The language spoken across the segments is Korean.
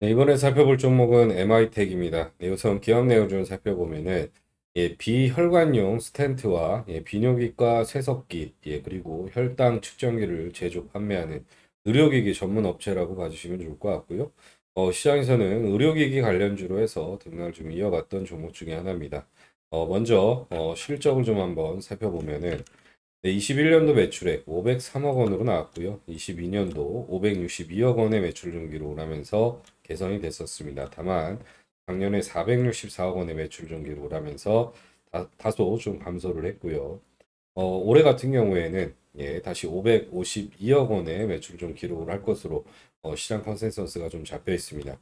네, 이번에 살펴볼 종목은 MI텍입니다. 네, 우선 기업 내용 좀 살펴보면은 예, 비혈관용 스탠트와 예, 비뇨기과 쇠석기 예, 그리고 혈당 측정기를 제조 판매하는 의료기기 전문 업체라고 봐주시면 좋을 것 같고요. 어, 시장에서는 의료기기 관련주로 해서 등락을 좀 이어갔던 종목 중에 하나입니다. 어, 먼저 어, 실적을 좀 한번 살펴보면은 21년도 매출액 503억 원으로 나왔고요. 22년도 562억 원의 매출률 기로오라면서 개선이 됐었습니다. 다만 작년에 464억 원의 매출률 기로오라면서 다소 좀 감소를 했고요. 어, 올해 같은 경우에는 예, 다시 552억 원의 매출 좀 기록을 할 것으로 어, 시장 컨센서스가 좀 잡혀 있습니다.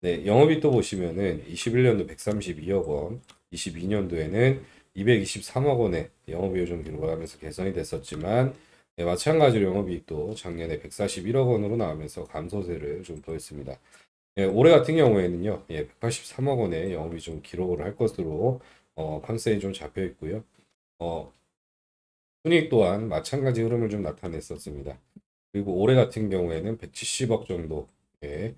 네, 영업이또 보시면은 21년도 132억 원, 22년도에는 223억 원의 영업이익을 기록하면서 개선이 됐었지만 네, 마찬가지로 영업이익도 작년에 141억 원으로 나오면서 감소세를 좀 보였습니다. 예, 네, 올해 같은 경우에는요, 예, 183억 원의 영업이 좀 기록을 할 것으로 어, 컨셉이 좀 잡혀 있고요. 어, 순이익 또한 마찬가지 흐름을 좀 나타냈었습니다. 그리고 올해 같은 경우에는 170억 정도의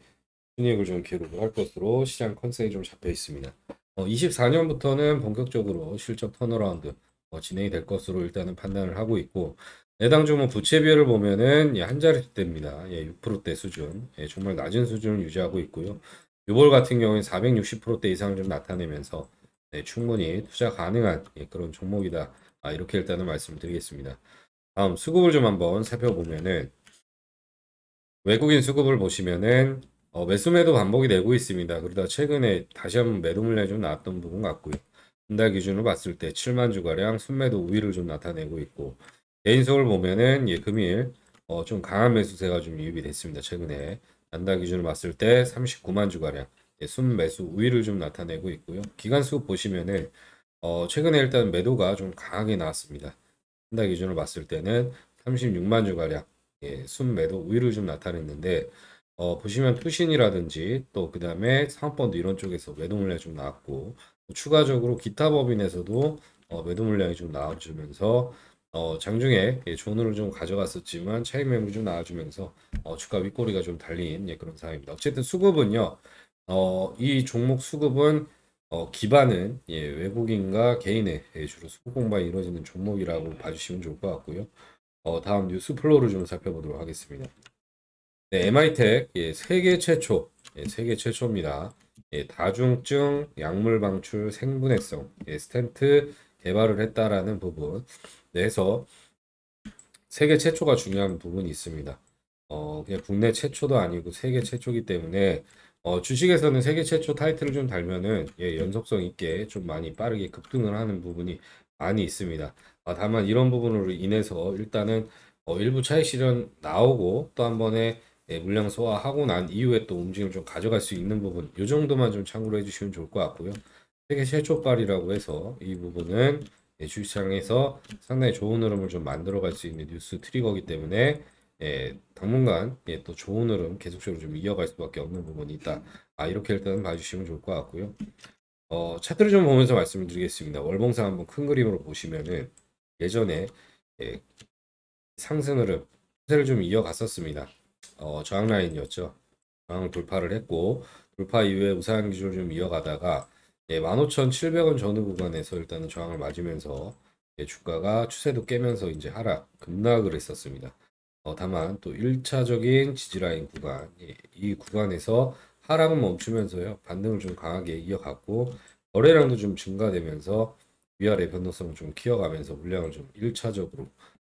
순이익을 좀 기록을 할 것으로 시장 컨셉이 좀 잡혀 있습니다. 24년부터는 어, 본격적으로 실적 턴어라운드 어, 진행이 될 것으로 일단은 판단을 하고 있고 해당 주문 부채 비율을 보면은 예, 한자릿대입니다 6%대 예, 수준, 예, 정말 낮은 수준을 유지하고 있고요. 유볼 같은 경우에는 460%대 이상을 좀 나타내면서 네, 충분히 투자 가능한 그런 종목이다. 아, 이렇게 일단은 말씀드리겠습니다. 다음 수급을 좀 한번 살펴보면은 외국인 수급을 보시면은 어, 매수매도 반복이 되고 있습니다. 그러다 최근에 다시 한번 매도 물량이 좀 나왔던 부분 같고요. 분달 기준으로 봤을 때 7만 주가량 순매도 우위를 좀 나타내고 있고 개인석을 보면은 예, 금일 어, 좀 강한 매수세가 좀 유입이 됐습니다. 최근에 단달 기준으로 봤을 때 39만 주가량 예, 순매수 우위를 좀 나타내고 있고요. 기간수 보시면은 어, 최근에 일단 매도가 좀 강하게 나왔습니다. 한 달 기준으로 봤을 때는 36만 주가량 예, 순매도 우위를 좀 나타냈는데 어, 보시면 투신이라든지 또 그 다음에 상업펀드 이런 쪽에서 매도 물량이 좀 나왔고 추가적으로 기타 법인에서도 어, 매도 물량이 좀 나와주면서 어, 장중에 예, 존으로 좀 가져갔었지만 차익 매물이 좀 나와주면서 어, 주가 윗꼬리가 좀 달린 예, 그런 상황입니다. 어쨌든 수급은요. 어, 이 종목 수급은 어, 기반은 예, 외국인과 개인의 예, 주로 수급 공방이 이루어지는 종목이라고 봐주시면 좋을 것 같고요. 어, 다음 뉴스 플로우를 좀 살펴보도록 하겠습니다. 네, MI텍 예, 세계 최초, 예, 세계 최초입니다. 예, 다중증, 약물 방출, 생분해성, 예, 스탠트 개발을 했다라는 부분. 내 네, 해서 세계 최초가 중요한 부분이 있습니다. 어, 그냥 국내 최초도 아니고 세계 최초기 이 때문에 어, 주식에서는 세계 최초 타이틀을 좀 달면은 예, 연속성 있게 좀 많이 빠르게 급등을 하는 부분이 많이 있습니다. 아, 다만 이런 부분으로 인해서 일단은 어, 일부 차익 실현 나오고 또 한 번에 예, 물량 소화하고 난 이후에 또 움직임을 좀 가져갈 수 있는 부분 이 정도만 좀 참고로 해주시면 좋을 것 같고요. 세계 최초발이라고 해서 이 부분은 예, 주시장에서 상당히 좋은 흐름을 좀 만들어갈 수 있는 뉴스 트리거기 때문에 예, 당분간 예, 또 좋은 흐름 계속적으로 좀 이어갈 수밖에 없는 부분이 있다. 아 이렇게 일단 봐주시면 좋을 것 같고요. 어, 차트를 좀 보면서 말씀을 드리겠습니다. 월봉상 한번 큰 그림으로 보시면은 예전에 예, 상승 흐름 추세를 좀 이어갔었습니다. 어, 저항 라인이었죠. 저항 돌파를 했고 돌파 이후에 우상 기조를 좀 이어가다가 예, 15,700원 전후 구간에서 일단은 저항을 맞으면서 예, 주가가 추세도 깨면서 이제 하락 급락을 했었습니다. 어, 다만 또 1차적인 지지라인 구간 예, 이 구간에서 하락은 멈추면서요 반등을 좀 강하게 이어갔고 거래량도 좀 증가되면서 위아래 변동성을 좀 키워가면서 물량을 좀 1차적으로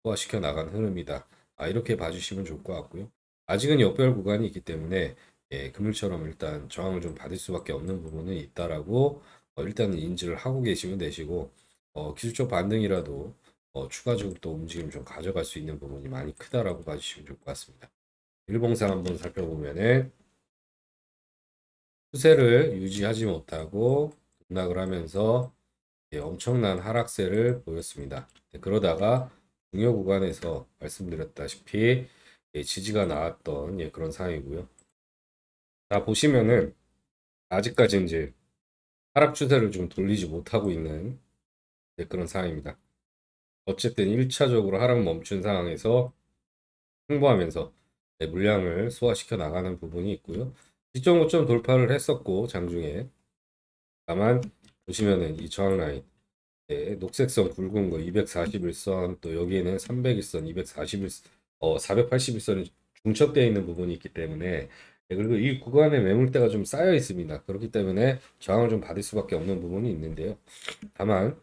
소화시켜 나간 흐름이다. 아, 이렇게 봐주시면 좋을 것 같고요. 아직은 역별 구간이 있기 때문에 예, 금일처럼 일단 저항을 좀 받을 수밖에 없는 부분은 있다라고 어, 일단 인지를 하고 계시면 되시고 어, 기술적 반등이라도 어, 추가적으로 또 움직임 좀 가져갈 수 있는 부분이 많이 크다라고 봐주시면 좋을 것 같습니다. 일봉상 한번 살펴보면은 추세를 유지하지 못하고 급락을 하면서 예, 엄청난 하락세를 보였습니다. 네, 그러다가 중요 구간에서 말씀드렸다시피 예, 지지가 나왔던 예, 그런 상황이고요. 자 보시면은 아직까지 이제 하락 추세를 좀 돌리지 못하고 있는 예, 그런 상황입니다. 어쨌든 1차적으로 하락 멈춘 상황에서 승부하면서 예, 물량을 소화시켜 나가는 부분이 있고요. 2.5점 돌파를 했었고 장중에 다만 보시면은 이 저항 라인 예, 녹색선 굵은 거 241선 또 여기에는 301선 241선 어, 481선이 중첩되어 있는 부분이 있기 때문에 네, 그리고 이 구간에 매물대가 좀 쌓여 있습니다. 그렇기 때문에 저항을 좀 받을 수밖에 없는 부분이 있는데요. 다만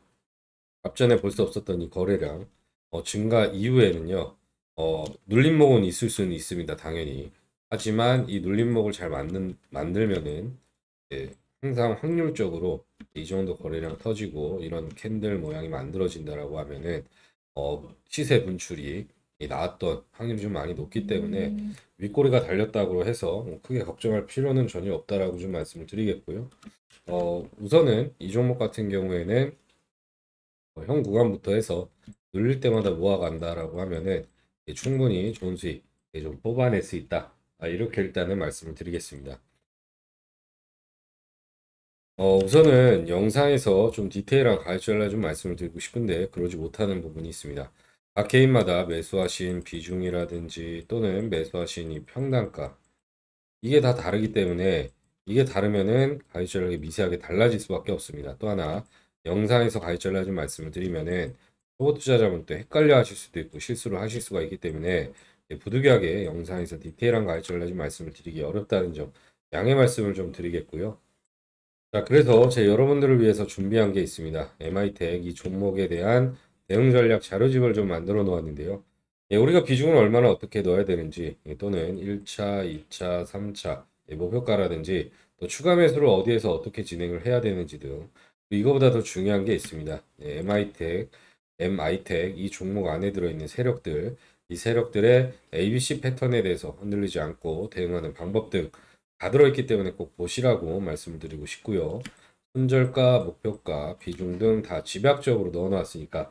앞전에 볼 수 없었던 이 거래량 어, 증가 이후에는요. 어, 눌림목은 있을 수는 있습니다. 당연히. 하지만 이 눌림목을 잘 만든, 만들면은 예, 항상 확률적으로 이 정도 거래량 터지고 이런 캔들 모양이 만들어진다라고 하면은 어, 시세 분출이 나왔던 확률이 좀 많이 높기 때문에 음. 윗꼬리가 달렸다고 해서 뭐 크게 걱정할 필요는 전혀 없다라고 좀 말씀을 드리겠고요. 어, 우선은 이 종목 같은 경우에는 어, 형 구간부터 해서 눌릴 때마다 모아간다라고 하면은 충분히 좋은 수익 좀 뽑아낼 수 있다. 아, 이렇게 일단은 말씀을 드리겠습니다. 어, 우선은 영상에서 좀 디테일한 가이드라인 좀 말씀을 드리고 싶은데 그러지 못하는 부분이 있습니다. 각 개인마다 매수하신 비중이라든지 또는 매수하신 이 평단가 이게 다 다르기 때문에 이게 다르면은 가입 전략이 미세하게 달라질 수밖에 없습니다. 또 하나 영상에서 가입 전략 좀 말씀을 드리면은 초보 투자자분 또 헷갈려 하실 수도 있고 실수를 하실 수가 있기 때문에 부득이하게 영상에서 디테일한 가입 전략 좀 말씀을 드리기 어렵다는 점 양해 말씀을 좀 드리겠고요. 자 그래서 제 여러분들을 위해서 준비한 게 있습니다. m i t e 이 종목에 대한 대응 전략 자료집을 좀 만들어 놓았는데요. 예, 우리가 비중을 얼마나 어떻게 넣어야 되는지 예, 또는 1차, 2차, 3차 예, 목표가라든지 또 추가 매수를 어디에서 어떻게 진행을 해야 되는지 등 이거보다 더 중요한 게 있습니다. 예, MI텍, MI텍 이 종목 안에 들어있는 세력들 이 세력들의 ABC 패턴에 대해서 흔들리지 않고 대응하는 방법 등 다 들어있기 때문에 꼭 보시라고 말씀을 드리고 싶고요. 손절가, 목표가, 비중 등 다 집약적으로 넣어놨으니까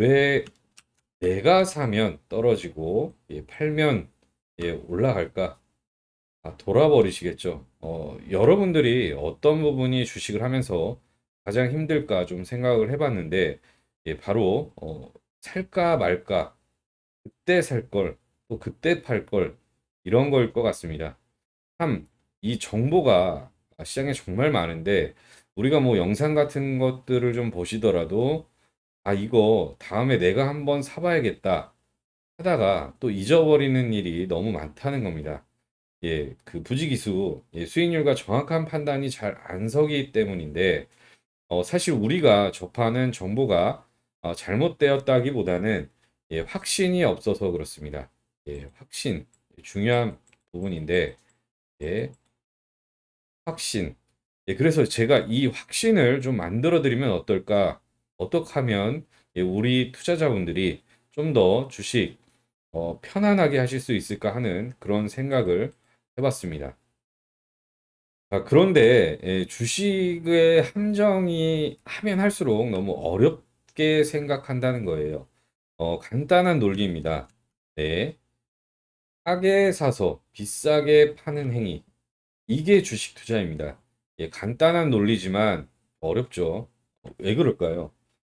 왜 내가 사면 떨어지고 예, 팔면 예, 올라갈까? 아, 돌아버리시겠죠. 어, 여러분들이 어떤 부분이 주식을 하면서 가장 힘들까 좀 생각을 해봤는데 예, 바로 어, 살까 말까 그때 살 걸 또 그때 팔 걸 이런 걸 것 같습니다. 참 이 정보가 시장에 정말 많은데 우리가 뭐 영상 같은 것들을 좀 보시더라도 아 이거 다음에 내가 한번 사봐야겠다 하다가 또 잊어버리는 일이 너무 많다는 겁니다. 예, 그 부지기수 예, 수익률과 정확한 판단이 잘 안 서기 때문인데 어, 사실 우리가 접하는 정보가 어, 잘못되었다기보다는 예, 확신이 없어서 그렇습니다. 예, 확신 중요한 부분인데 예, 확신 예, 그래서 제가 이 확신을 좀 만들어 드리면 어떨까 어떻게 하면 우리 투자자분들이 좀 더 주식 어, 편안하게 하실 수 있을까 하는 그런 생각을 해봤습니다. 아, 그런데 예, 주식의 함정이 하면 할수록 너무 어렵게 생각한다는 거예요. 어, 간단한 논리입니다. 네. 싸게 사서 비싸게 파는 행위. 이게 주식 투자입니다. 예, 간단한 논리지만 어렵죠. 왜 그럴까요?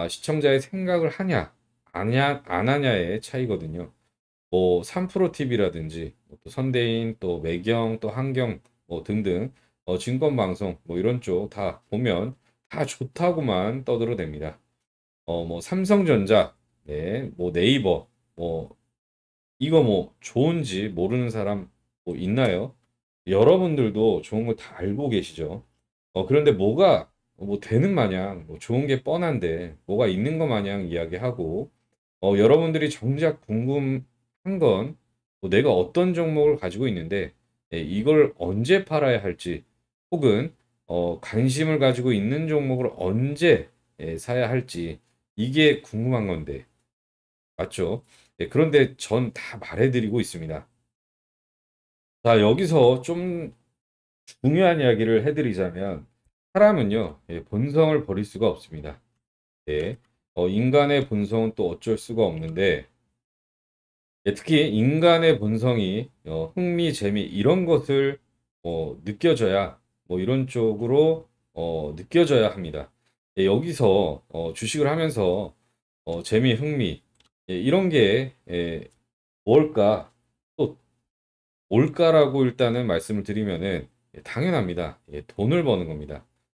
아, 시청자의 생각을 하냐, 아냐, 안 하냐의 차이거든요. 뭐, 3프로 TV라든지, 뭐 또 선대인, 또 매경, 또환경뭐 등등, 어, 증권방송, 뭐 이런 쪽 다 보면 다 좋다고만 떠들어댑니다. 어, 뭐, 삼성전자, 네, 뭐 네이버, 뭐, 이거 뭐 좋은지 모르는 사람 뭐 있나요? 여러분들도 좋은 거 다 알고 계시죠? 어, 그런데 뭐가 어, 뭐 되는 마냥 뭐 좋은 게 뻔한데 뭐가 있는 것 마냥 이야기하고 어, 여러분들이 정작 궁금한 건뭐 내가 어떤 종목을 가지고 있는데 예, 이걸 언제 팔아야 할지 혹은 어, 관심을 가지고 있는 종목을 언제 예, 사야 할지 이게 궁금한 건데 맞죠? 예, 그런데 전 다 말해드리고 있습니다. 자 여기서 좀 중요한 이야기를 해드리자면 사람은요 예, 본성을 버릴 수가 없습니다. 예, 어, 인간의 본성은 또 어쩔 수가 없는데 예, 특히 인간의 본성이 어, 흥미 재미 이런 것을 어, 느껴져야 뭐 이런 쪽으로 어, 느껴져야 합니다. 예, 여기서 어, 주식을 하면서 어, 재미 흥미 예, 이런 게 예, 뭘까 또 뭘까라고 일단은 말씀을 드리면은 예, 당연합니다. 예, 돈을 버는 겁니다.